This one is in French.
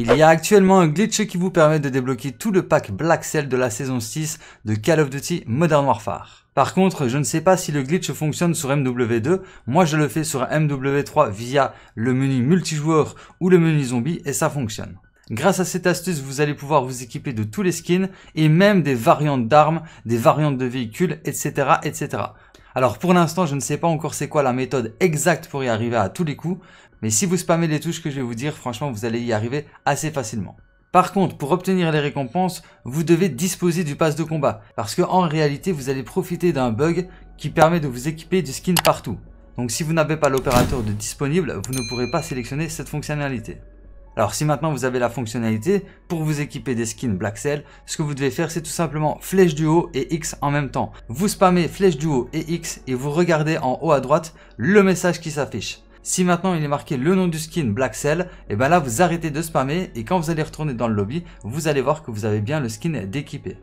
Il y a actuellement un glitch qui vous permet de débloquer tout le pack Black Cell de la saison 6 de Call of Duty Modern Warfare. Par contre, je ne sais pas si le glitch fonctionne sur MW2, moi je le fais sur MW3 via le menu multijoueur ou le menu zombie et ça fonctionne. Grâce à cette astuce, vous allez pouvoir vous équiper de tous les skins et même des variantes d'armes, des variantes de véhicules, etc., etc. Alors pour l'instant, je ne sais pas encore c'est quoi la méthode exacte pour y arriver à tous les coups, mais si vous spammez les touches que je vais vous dire, franchement, vous allez y arriver assez facilement. Par contre, pour obtenir les récompenses, vous devez disposer du pass de combat, parce qu'en réalité, vous allez profiter d'un bug qui permet de vous équiper du skin partout. Donc si vous n'avez pas l'opérateur de disponible, vous ne pourrez pas sélectionner cette fonctionnalité. Alors si maintenant vous avez la fonctionnalité, pour vous équiper des skins Black Cell, ce que vous devez faire c'est tout simplement flèche du haut et X en même temps. Vous spammez flèche du haut et X et vous regardez en haut à droite le message qui s'affiche. Si maintenant il est marqué le nom du skin Black Cell, et eh bien là vous arrêtez de spammer et quand vous allez retourner dans le lobby, vous allez voir que vous avez bien le skin d'équipé.